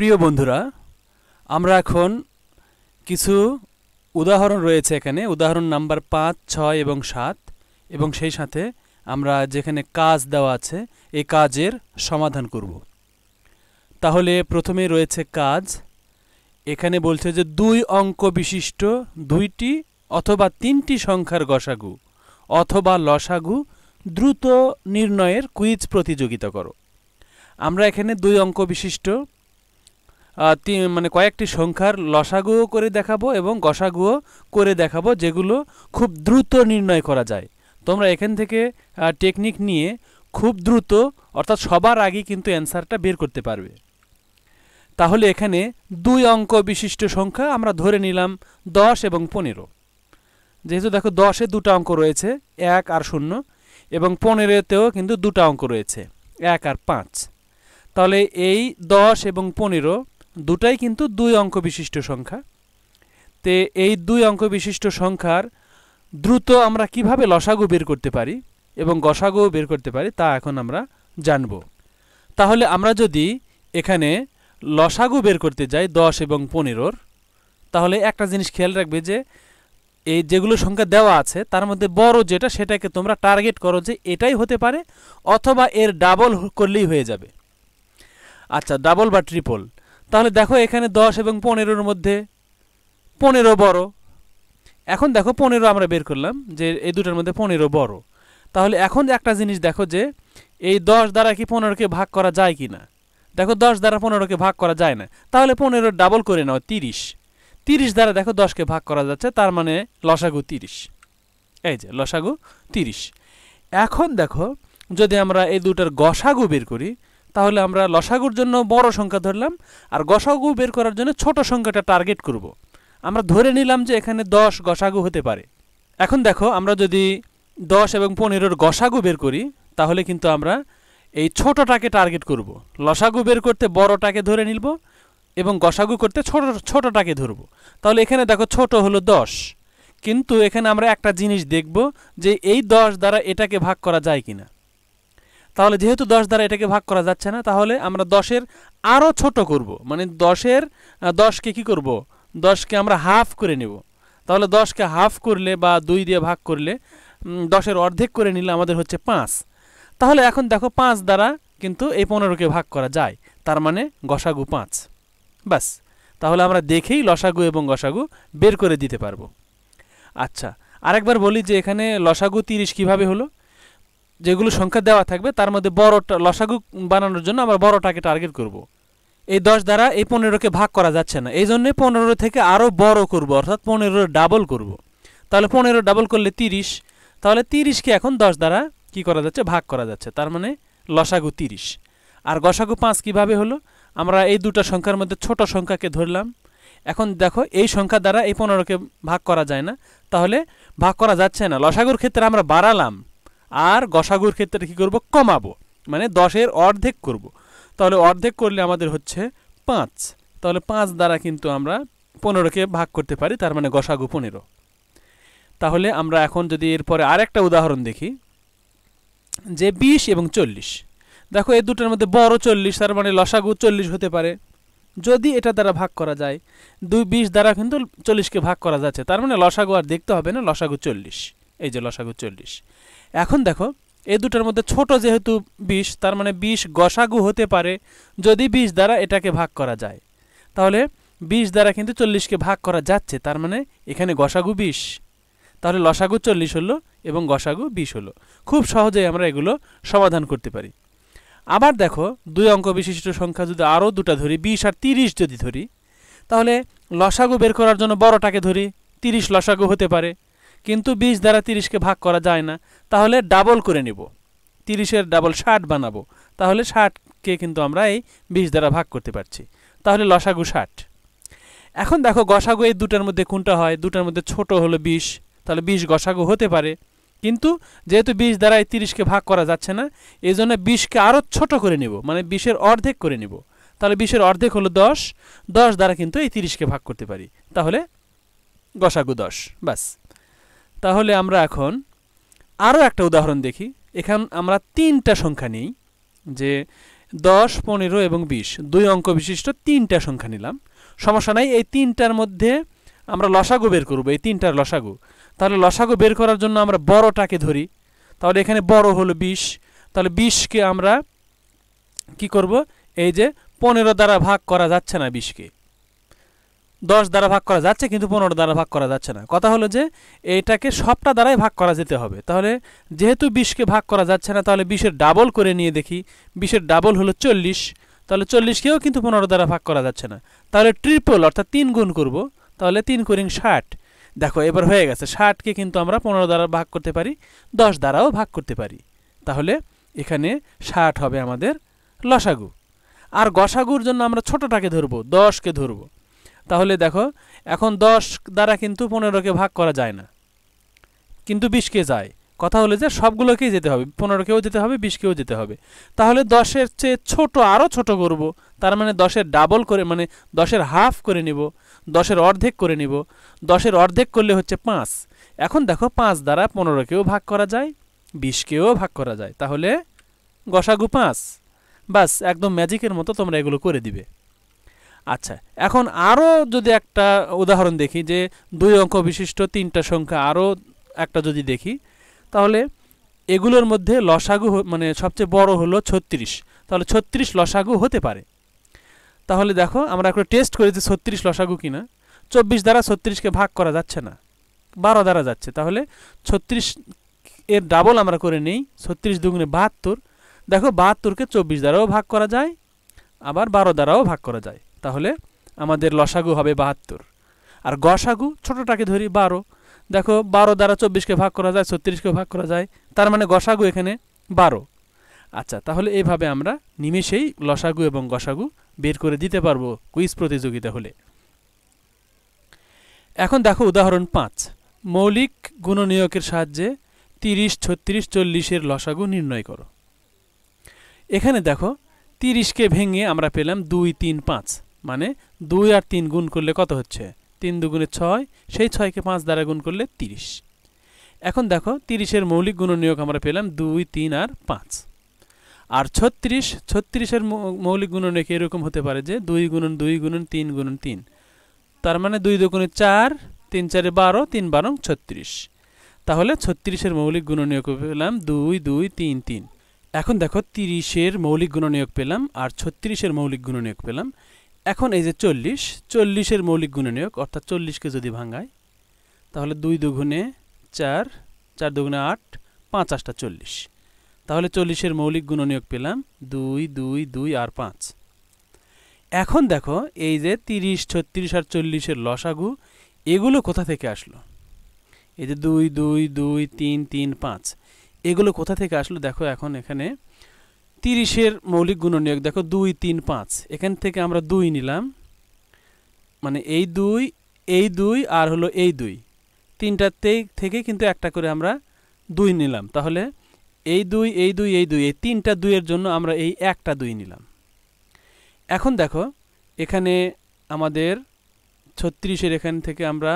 প্রিয় বন্ধুরা আমরা এখন কিছু উদাহরণ রয়েছে এখানে উদাহরণ নাম্বার পাঁচ ছয় এবং সাত এবং সেই সাথে আমরা যেখানে কাজ দেওয়া আছে এই কাজের সমাধান করব তাহলে প্রথমে রয়েছে কাজ এখানে বলছে যে দুই অঙ্ক বিশিষ্ট দুইটি অথবা তিনটি সংখ্যার গসাগু অথবা লসাগু দ্রুত নির্ণয়ের কুইজ প্রতিযোগিতা করো আমরা এখানে দুই অঙ্ক বিশিষ্ট মানে কয়েকটি সংখ্যার লসাগুও করে দেখাবো এবং গসাগুও করে দেখাবো যেগুলো খুব দ্রুত নির্ণয় করা যায় তোমরা এখান থেকে টেকনিক নিয়ে খুব দ্রুত অর্থাৎ সবার আগে কিন্তু অ্যান্সারটা বের করতে পারবে তাহলে এখানে দুই অঙ্ক বিশিষ্ট সংখ্যা আমরা ধরে নিলাম দশ এবং পনেরো যেহেতু দেখো দশে দুটা অঙ্ক রয়েছে এক আর শূন্য এবং পনেরোতেও কিন্তু দুটা অঙ্ক রয়েছে এক আর পাঁচ তাহলে এই দশ এবং পনেরো দুটাই কিন্তু দুই অঙ্ক বিশিষ্ট সংখ্যা তে এই দুই অঙ্ক বিশিষ্ট সংখ্যার দ্রুত আমরা কিভাবে লসাগু বের করতে পারি এবং গসাগুও বের করতে পারি তা এখন আমরা জানব তাহলে আমরা যদি এখানে লসাগু বের করতে যাই দশ এবং পনেরোর তাহলে একটা জিনিস খেয়াল রাখবে যে এই যেগুলো সংখ্যা দেওয়া আছে তার মধ্যে বড় যেটা সেটাকে তোমরা টার্গেট করো যে এটাই হতে পারে অথবা এর ডাবল করলেই হয়ে যাবে আচ্ছা ডাবল বা ট্রিপল তাহলে দেখো এখানে দশ এবং পনেরোর মধ্যে পনেরো বড় এখন দেখো পনেরো আমরা বের করলাম যে এই দুটার মধ্যে পনেরো বড় তাহলে এখন একটা জিনিস দেখো যে এই দশ দ্বারা কি পনেরোকে ভাগ করা যায় কি না দেখো দশ দ্বারা পনেরোকে ভাগ করা যায় না তাহলে পনেরো ডাবল করে নাও তিরিশ তিরিশ দ্বারা দেখো দশকে ভাগ করা যাচ্ছে তার মানে লসাগু তিরিশ এই যে লসাগু তিরিশ এখন দেখো যদি আমরা এই দুটার গসাগু বের করি তাহলে আমরা লসাগুর জন্য বড় সংখ্যা ধরলাম আর গসাগু বের করার জন্য ছোট সংখ্যাটা টার্গেট করব। আমরা ধরে নিলাম যে এখানে দশ গসাগু হতে পারে এখন দেখো আমরা যদি দশ এবং পনেরোর গসাগু বের করি তাহলে কিন্তু আমরা এই ছোটটাকে টার্গেট করব। লসাগু বের করতে বড়টাকে ধরে নিলব এবং গসাগু করতে ছোট ছোটটাকে ধরব তাহলে এখানে দেখো ছোট হলো দশ কিন্তু এখানে আমরা একটা জিনিস দেখব যে এই দশ দ্বারা এটাকে ভাগ করা যায় কিনা তাহলে যেহেতু দশ দ্বারা এটাকে ভাগ করা যাচ্ছে না তাহলে আমরা দশের আরও ছোট করব মানে দশের দশকে কি করব দশকে আমরা হাফ করে নেব তাহলে দশকে হাফ করলে বা দুই দিয়ে ভাগ করলে দশের অর্ধেক করে নিলে আমাদের হচ্ছে পাঁচ তাহলে এখন দেখো পাঁচ দ্বারা কিন্তু এই পনেরোকে ভাগ করা যায় তার মানে গসাগু পাঁচ বাস তাহলে আমরা দেখেই লসাগু এবং গসাগু বের করে দিতে পারবো আচ্ছা আরেকবার বলি যে এখানে লসাগু তিরিশ কিভাবে হলো যেগুলো সংখ্যা দেওয়া থাকবে তার মধ্যে বড়টা লসাগু বানানোর জন্য আমরা বড়টাকে টার্গেট করব। এই দশ দ্বারা এই পনেরোকে ভাগ করা যাচ্ছে না এই জন্যে পনেরো থেকে আরও বড় করব অর্থাৎ পনেরো ডাবল করব। তাহলে পনেরো ডাবল করলে তিরিশ তাহলে তিরিশকে এখন দশ দ্বারা কি করা যাচ্ছে ভাগ করা যাচ্ছে তার মানে লসাগু তিরিশ আর গসাগু পাঁচ কিভাবে হলো আমরা এই দুটা সংখ্যার মধ্যে ছোট সংখ্যাকে ধরলাম এখন দেখো এই সংখ্যা দ্বারা এই পনেরোকে ভাগ করা যায় না তাহলে ভাগ করা যাচ্ছে না লসাগুর ক্ষেত্রে আমরা বাড়ালাম আর গসাগুর ক্ষেত্রে কী করব কমাবো মানে দশের অর্ধেক করব। তাহলে অর্ধেক করলে আমাদের হচ্ছে পাঁচ তাহলে পাঁচ দ্বারা কিন্তু আমরা পনেরোকে ভাগ করতে পারি তার মানে গসাগু পনেরো তাহলে আমরা এখন যদি এরপরে আরেকটা উদাহরণ দেখি যে বিশ এবং চল্লিশ দেখো এই দুটোর মধ্যে বড় চল্লিশ তার মানে লসাগু চল্লিশ হতে পারে যদি এটা দ্বারা ভাগ করা যায় দুই বিশ দ্বারা কিন্তু চল্লিশকে ভাগ করা যাচ্ছে তার মানে লসাগু আর দেখতে হবে না লসাগু চল্লিশ এই যে লসাগু চল্লিশ এখন দেখো এই দুটার মধ্যে ছোট যেহেতু বিষ তার মানে বিষ গসাগু হতে পারে যদি বিষ দ্বারা এটাকে ভাগ করা যায় তাহলে বিষ দ্বারা কিন্তু চল্লিশকে ভাগ করা যাচ্ছে তার মানে এখানে গসাগু বিষ তাহলে লসাগু চল্লিশ হলো এবং গসাগু বিষ হলো খুব সহজেই আমরা এগুলো সমাধান করতে পারি আবার দেখো দুই অঙ্ক বিশিষ্ট সংখ্যা যদি আরও দুটা ধরি বিশ আর তিরিশ যদি ধরি তাহলে লসাগু বের করার জন্য বড়টাকে ধরি তিরিশ লসাগু হতে পারে কিন্তু বিশ দ্বারা তিরিশকে ভাগ করা যায় না তাহলে ডাবল করে নেব তিরিশের ডাবল ষাট বানাবো তাহলে ষাটকে কিন্তু আমরা এই বিশ দ্বারা ভাগ করতে পারছি তাহলে লসাগু ষাট এখন দেখো গসাগু এই দুটার মধ্যে কোনটা হয় দুটার মধ্যে ছোট হলো বিশ তাহলে বিশ গসাগু হতে পারে কিন্তু যেহেতু বিশ দ্বারা এই তিরিশকে ভাগ করা যাচ্ছে না এই জন্য বিশকে আরও ছোট করে নেব মানে বিশের অর্ধেক করে নেব তাহলে বিশের অর্ধেক হলো দশ দশ দ্বারা কিন্তু এই তিরিশকে ভাগ করতে পারি তাহলে গসাগু দশ বাস তাহলে আমরা এখন আরও একটা উদাহরণ দেখি এখান আমরা তিনটা সংখ্যা নিই যে দশ পনেরো এবং বিশ দুই অঙ্ক বিশিষ্ট তিনটা সংখ্যা নিলাম সমস্যা নাই এই তিনটার মধ্যে আমরা লসাগু বের করব এই তিনটার লসাগু তাহলে লসাগু বের করার জন্য আমরা বড়টাকে ধরি তাহলে এখানে বড় হলো বিশ তাহলে বিশকে আমরা কি করব এই যে পনেরো দ্বারা ভাগ করা যাচ্ছে না বিশকে দশ দ্বারা ভাগ করা যাচ্ছে কিন্তু পনেরো দ্বারা ভাগ করা যাচ্ছে না কথা হলো যে এটাকে সবটা দ্বারাই ভাগ করা যেতে হবে তাহলে যেহেতু বিশকে ভাগ করা যাচ্ছে না তাহলে বিশের ডাবল করে নিয়ে দেখি বিশের ডাবল হলো চল্লিশ তাহলে চল্লিশকেও কিন্তু পনেরো দ্বারা ভাগ করা যাচ্ছে না তাহলে ট্রিপল অর্থাৎ তিন গুণ করব তাহলে তিন করিং ষাট দেখো এবার হয়ে গেছে ষাটকে কিন্তু আমরা পনেরো দ্বারা ভাগ করতে পারি দশ দ্বারাও ভাগ করতে পারি তাহলে এখানে ষাট হবে আমাদের লসাগু আর গসাগুর জন্য আমরা ছোটটাকে ধরবো দশকে ধরবো তাহলে দেখো এখন দশ দ্বারা কিন্তু পনেরোকে ভাগ করা যায় না কিন্তু বিশকে যায় কথা হলো যে সবগুলোকেই যেতে হবে পনেরোকেও যেতে হবে বিশকেও যেতে হবে তাহলে দশের চেয়ে ছোট আরও ছোট করব তার মানে দশের ডাবল করে মানে দশের হাফ করে নিব দশের অর্ধেক করে নিব দশের অর্ধেক করলে হচ্ছে পাঁচ এখন দেখো পাঁচ দ্বারা পনেরোকেও ভাগ করা যায় বিশকেও ভাগ করা যায় তাহলে গসাগু পাঁচ বাস একদম ম্যাজিকের মতো তোমরা এগুলো করে দিবে আচ্ছা এখন আরও যদি একটা উদাহরণ দেখি যে দুই অঙ্ক বিশিষ্ট তিনটা সংখ্যা আরও একটা যদি দেখি তাহলে এগুলোর মধ্যে লসাগু মানে সবচেয়ে বড় হলো ছত্রিশ তাহলে ছত্রিশ লসাগু হতে পারে তাহলে দেখো আমরা একটা টেস্ট করি যে ছত্রিশ লসাগু কিনা চব্বিশ দ্বারা ছত্রিশকে ভাগ করা যাচ্ছে না বারো দ্বারা যাচ্ছে তাহলে ছত্রিশ এর ডাবল আমরা করে নেই ছত্রিশ দুগুণে বাহাত্তর দেখো বাহাত্তরকে চব্বিশ দ্বারাও ভাগ করা যায় আবার বারো দ্বারাও ভাগ করা যায় তাহলে আমাদের লসাগু হবে বাহাত্তর আর গসাগু ছোটোটাকে ধরি বারো দেখো বারো দ্বারা চব্বিশকে ভাগ করা যায় ছত্রিশকে ভাগ করা যায় তার মানে গসাগু এখানে বারো আচ্ছা তাহলে এইভাবে আমরা নিমেষেই লসাগু এবং গসাগু বের করে দিতে পারবো কুইজ প্রতিযোগিতা হলে এখন দেখো উদাহরণ পাঁচ মৌলিক গুণনীয়কের সাহায্যে তিরিশ ছত্রিশ চল্লিশের লসাগু নির্ণয় করো এখানে দেখো তিরিশকে ভেঙে আমরা পেলাম দুই তিন পাঁচ মানে দুই আর তিন গুণ করলে কত হচ্ছে তিন দুগুণে ছয় সেই ছয়কে পাঁচ দ্বারা গুণ করলে তিরিশ এখন দেখো তিরিশের মৌলিক গুণ নিয়োগ আমরা পেলাম দুই তিন আর পাঁচ আর ছত্রিশ ছত্রিশের মৌলিক গুণ নিয়োগ এরকম হতে পারে যে দুই গুণন দুই গুণন তিন গুণন তিন তার মানে দুই দুগুণে চার তিন চারে বারো তিন বারং ছত্রিশ তাহলে ছত্রিশের মৌলিক গুণ নিয়োগ পেলাম দুই দুই তিন তিন এখন দেখো তিরিশের মৌলিক গুণ নিয়োগ পেলাম আর ছত্রিশের মৌলিক গুণ নিয়োগ পেলাম এখন এই যে চল্লিশ চল্লিশের মৌলিক নিয়োগ অর্থাৎ চল্লিশকে যদি ভাঙায় তাহলে দুই দুগুণে চার চার দুগুণে আট পাঁচ আটটা চল্লিশ তাহলে চল্লিশের মৌলিক গুণ নিয়োগ পেলাম দুই দুই দুই আর পাঁচ এখন দেখো এই যে তিরিশ ছত্রিশ আর চল্লিশের লসাগু এগুলো কোথা থেকে আসলো এই যে দুই দুই দুই তিন তিন পাঁচ এগুলো কোথা থেকে আসলো দেখো এখন এখানে তিরিশের মৌলিক গুণনীয়ক দেখো দুই তিন পাঁচ এখান থেকে আমরা দুই নিলাম মানে এই দুই এই দুই আর হলো এই দুই তিনটাতে থেকে কিন্তু একটা করে আমরা দুই নিলাম তাহলে এই দুই এই দুই এই দুই এই তিনটা দুইয়ের জন্য আমরা এই একটা দুই নিলাম এখন দেখো এখানে আমাদের ছত্রিশের এখান থেকে আমরা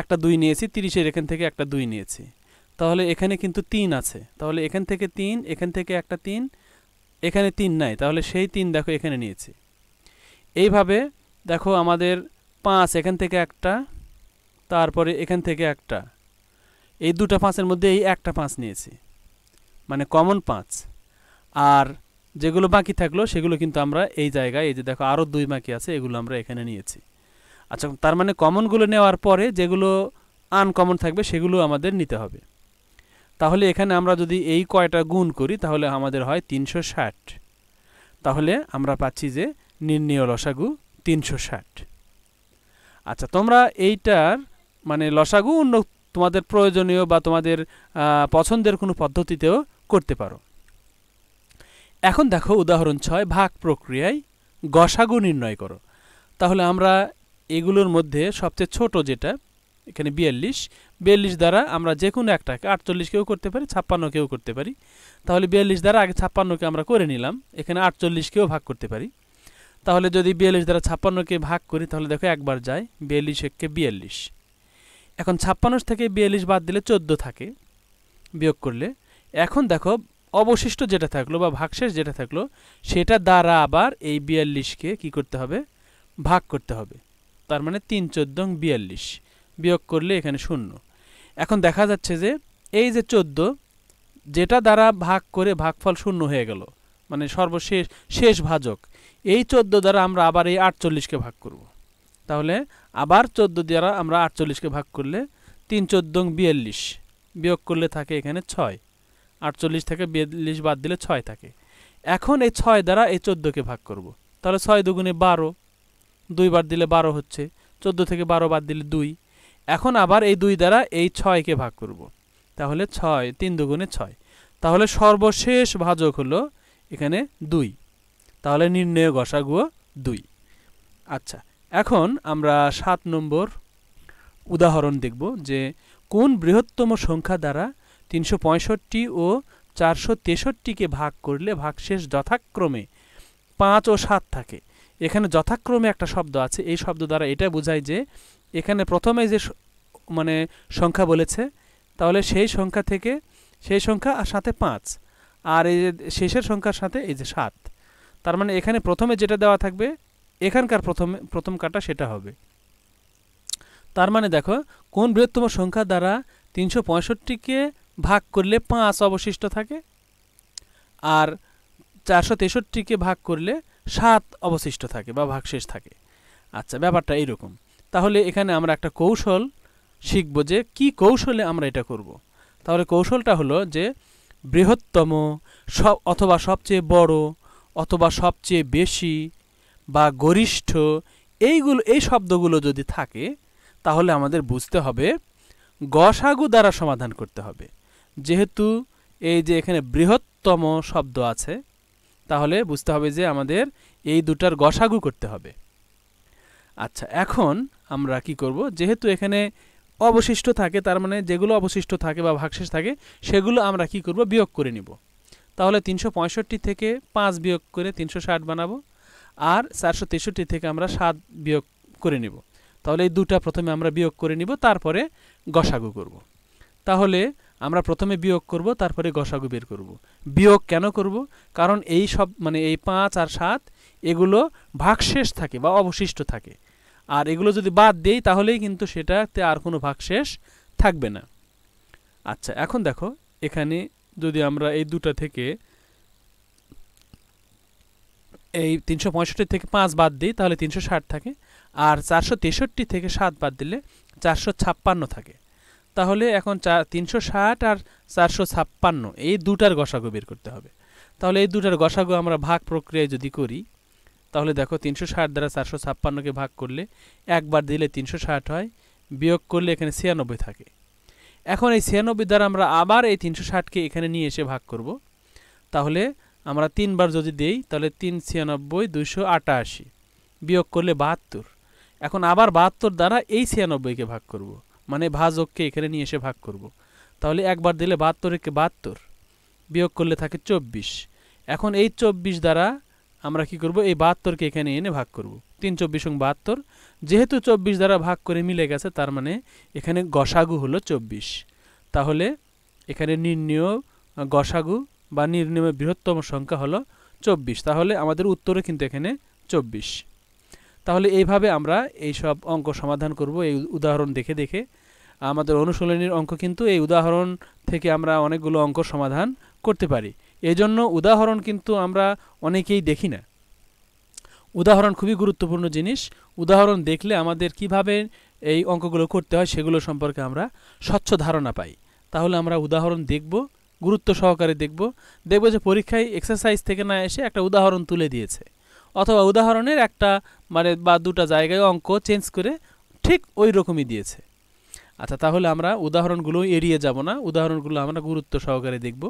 একটা দুই নিয়েছি তিরিশের এখান থেকে একটা দুই নিয়েছি তাহলে এখানে কিন্তু তিন আছে তাহলে এখান থেকে তিন এখান থেকে একটা তিন এখানে তিন নাই তাহলে সেই তিন দেখো এখানে নিয়েছি এইভাবে দেখো আমাদের পাঁচ এখান থেকে একটা তারপরে এখান থেকে একটা এই দুটা পাঁচের মধ্যে এই একটা পাঁচ নিয়েছি মানে কমন পাঁচ আর যেগুলো বাকি থাকলো সেগুলো কিন্তু আমরা এই জায়গায় এই যে দেখো আরও দুই বাকি আছে এগুলো আমরা এখানে নিয়েছি আচ্ছা তার মানে কমনগুলো নেওয়ার পরে যেগুলো আনকমন থাকবে সেগুলো আমাদের নিতে হবে তাহলে এখানে আমরা যদি এই কয়টা গুণ করি তাহলে আমাদের হয় তিনশো তাহলে আমরা পাচ্ছি যে নির্ণীয় লসাগু তিনশো আচ্ছা তোমরা এইটার মানে লসাগু অন্য তোমাদের প্রয়োজনীয় বা তোমাদের পছন্দের কোনো পদ্ধতিতেও করতে পারো এখন দেখো উদাহরণ ছয় ভাগ প্রক্রিয়ায় গসাগু নির্ণয় করো তাহলে আমরা এগুলোর মধ্যে সবচেয়ে ছোট যেটা এখানে বিয়াল্লিশ বিয়াল্লিশ দ্বারা আমরা যে কোনো একটাকে কেউ করতে পারি ছাপ্পান্নকেও করতে পারি তাহলে বিয়াল্লিশ দ্বারা আগে ছাপ্পান্নকে আমরা করে নিলাম এখানে আটচল্লিশকেও ভাগ করতে পারি তাহলে যদি বিয়াল্লিশ দ্বারা ছাপ্পান্নকে ভাগ করি তাহলে দেখো একবার যায় বিয়াল্লিশ এককে বিয়াল্লিশ এখন ছাপ্পান্ন থেকে বিয়াল্লিশ বাদ দিলে চোদ্দো থাকে বিয়োগ করলে এখন দেখো অবশিষ্ট যেটা থাকলো বা ভাগশেষ যেটা থাকলো সেটা দ্বারা আবার এই বিয়াল্লিশকে কি করতে হবে ভাগ করতে হবে তার মানে তিন চোদ্দং বিয়াল্লিশ বিয়োগ করলে এখানে শূন্য এখন দেখা যাচ্ছে যে এই যে চোদ্দ যেটা দ্বারা ভাগ করে ভাগফল শূন্য হয়ে গেল মানে সর্বশেষ শেষ ভাজক এই চোদ্দ দ্বারা আমরা আবার এই আটচল্লিশকে ভাগ করব। তাহলে আবার চোদ্দ দ্বারা আমরা আটচল্লিশকে ভাগ করলে তিন চোদ্দং বিয়াল্লিশ বিয়োগ করলে থাকে এখানে ছয় আটচল্লিশ থেকে বিয়াল্লিশ বাদ দিলে ছয় থাকে এখন এই ছয় দ্বারা এই চোদ্দোকে ভাগ করব। তাহলে ছয় দুগুণে বারো দুইবার দিলে বারো হচ্ছে চোদ্দো থেকে বারো বাদ দিলে দুই এখন আবার এই দুই দ্বারা এই ছয়কে ভাগ করব। তাহলে ছয় তিন দুগুণে ছয় তাহলে সর্বশেষ ভাজক হলো এখানে দুই তাহলে নির্ণয় গসাগুও দুই আচ্ছা এখন আমরা সাত নম্বর উদাহরণ দেখব যে কোন বৃহত্তম সংখ্যা দ্বারা তিনশো ও চারশো তেষট্টিকে ভাগ করলে ভাগশেষ যথাক্রমে পাঁচ ও সাত থাকে এখানে যথাক্রমে একটা শব্দ আছে এই শব্দ দ্বারা এটা বোঝায় যে এখানে প্রথমে যে মানে সংখ্যা বলেছে তাহলে সেই সংখ্যা থেকে সেই সংখ্যা আর সাথে পাঁচ আর এই যে শেষের সংখ্যার সাথে এই যে সাত তার মানে এখানে প্রথমে যেটা দেওয়া থাকবে এখানকার প্রথমে প্রথম কাটা সেটা হবে তার মানে দেখো কোন বৃহত্তম সংখ্যা দ্বারা তিনশো পঁয়ষট্টিকে ভাগ করলে পাঁচ অবশিষ্ট থাকে আর চারশো তেষট্টিকে ভাগ করলে সাত অবশিষ্ট থাকে বা ভাগশেষ থাকে আচ্ছা ব্যাপারটা এইরকম তাহলে এখানে আমরা একটা কৌশল শিখব যে কি কৌশলে আমরা এটা করব। তাহলে কৌশলটা হলো যে বৃহত্তম সব অথবা সবচেয়ে বড় অথবা সবচেয়ে বেশি বা গরিষ্ঠ এইগুলো এই শব্দগুলো যদি থাকে তাহলে আমাদের বুঝতে হবে গসাগু দ্বারা সমাধান করতে হবে যেহেতু এই যে এখানে বৃহত্তম শব্দ আছে তাহলে বুঝতে হবে যে আমাদের এই দুটার গসাগু করতে হবে আচ্ছা এখন আমরা কি করব যেহেতু এখানে অবশিষ্ট থাকে তার মানে যেগুলো অবশিষ্ট থাকে বা ভাগশেষ থাকে সেগুলো আমরা কি করব বিয়োগ করে নিব তাহলে তিনশো থেকে পাঁচ বিয়োগ করে তিনশো ষাট বানাবো আর চারশো থেকে আমরা সাত বিয়োগ করে নিব তাহলে এই দুটা প্রথমে আমরা বিয়োগ করে নিব তারপরে গসাগু করব তাহলে আমরা প্রথমে বিয়োগ করব তারপরে গসাগু বের করব। বিয়োগ কেন করব কারণ এই সব মানে এই পাঁচ আর সাত এগুলো ভাগশেষ থাকে বা অবশিষ্ট থাকে আর এগুলো যদি বাদ দেই তাহলেই কিন্তু সেটাতে আর কোনো ভাগশেষ থাকবে না আচ্ছা এখন দেখো এখানে যদি আমরা এই দুটা থেকে এই তিনশো পঁয়ষট্টি থেকে পাঁচ বাদ দিই তাহলে তিনশো ষাট থাকে আর চারশো তেষট্টি থেকে সাত বাদ দিলে চারশো ছাপ্পান্ন থাকে তাহলে এখন চার তিনশো ষাট আর চারশো ছাপ্পান্ন এই দুটার গসাগু বের করতে হবে তাহলে এই দুটার গসাগু আমরা ভাগ প্রক্রিয়ায় যদি করি তাহলে দেখো তিনশো ষাট দ্বারা চারশো ছাপ্পান্নকে ভাগ করলে একবার দিলে তিনশো ষাট হয় বিয়োগ করলে এখানে ছিয়ানব্বই থাকে এখন এই ছিয়ানব্বই দ্বারা আমরা আবার এই তিনশো ষাটকে এখানে নিয়ে এসে ভাগ করব তাহলে আমরা তিনবার যদি দেই তাহলে তিন ছিয়ানব্বই দুইশো আটাশি বিয়োগ করলে বাহাত্তর এখন আবার বাহাত্তর দ্বারা এই ছিয়ানব্বইকে ভাগ করবো মানে ভাজককে এখানে নিয়ে এসে ভাগ করব। তাহলে একবার দিলে বাহাত্তর একে বাহাত্তর বিয়োগ করলে থাকে চব্বিশ এখন এই চব্বিশ দ্বারা আমরা কি করব এই বাহাত্তরকে এখানে এনে ভাগ করব। তিন চব্বিশ এবং বাহাত্তর যেহেতু চব্বিশ দ্বারা ভাগ করে মিলে গেছে তার মানে এখানে গসাগু হলো চব্বিশ তাহলে এখানে নির্ণয় গসাগু বা নির্ণয় বৃহত্তম সংখ্যা হলো চব্বিশ তাহলে আমাদের উত্তরে কিন্তু এখানে চব্বিশ তাহলে এইভাবে আমরা এই সব অঙ্ক সমাধান করব এই উদাহরণ দেখে দেখে আমাদের অনুশীলনীর অঙ্ক কিন্তু এই উদাহরণ থেকে আমরা অনেকগুলো অঙ্ক সমাধান করতে পারি এজন্য উদাহরণ কিন্তু আমরা অনেকেই দেখি না উদাহরণ খুবই গুরুত্বপূর্ণ জিনিস উদাহরণ দেখলে আমাদের কিভাবে এই অঙ্কগুলো করতে হয় সেগুলো সম্পর্কে আমরা স্বচ্ছ ধারণা পাই তাহলে আমরা উদাহরণ দেখব গুরুত্ব সহকারে দেখব দেখব যে পরীক্ষায় এক্সারসাইজ থেকে না এসে একটা উদাহরণ তুলে দিয়েছে অথবা উদাহরণের একটা মানে বা দুটা জায়গায় অঙ্ক চেঞ্জ করে ঠিক ওই রকমই দিয়েছে আচ্ছা তাহলে আমরা উদাহরণগুলো এড়িয়ে যাব না উদাহরণগুলো আমরা গুরুত্ব সহকারে দেখব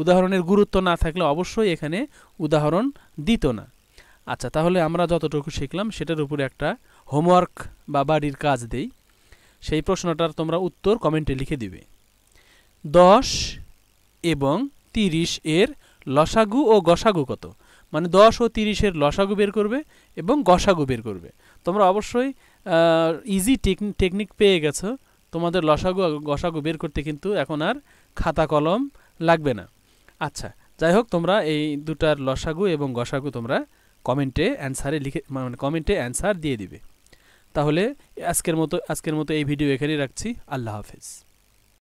উদাহরণের গুরুত্ব না থাকলে অবশ্যই এখানে উদাহরণ দিত না আচ্ছা তাহলে আমরা যতটুকু শিখলাম সেটার উপরে একটা হোমওয়ার্ক বা বাড়ির কাজ দেই সেই প্রশ্নটার তোমরা উত্তর কমেন্টে লিখে দিবে দশ এবং তিরিশ এর লসাগু ও গসাগু কত মানে দশ ও তিরিশের লসাগু বের করবে এবং গসাগু বের করবে তোমরা অবশ্যই ইজি টেকনিক পেয়ে গেছো তোমাদের লসাগু গসাগু বের করতে কিন্তু এখন আর খাতা কলম লাগবে না আচ্ছা যাই হোক তোমরা এই দুটার লসাগু এবং গসাগু তোমরা কমেন্টে অ্যান্সারে লিখে মানে কমেন্টে অ্যান্সার দিয়ে দিবে তাহলে আজকের মতো আজকের মতো এই ভিডিও এখানেই রাখছি আল্লাহ হাফেজ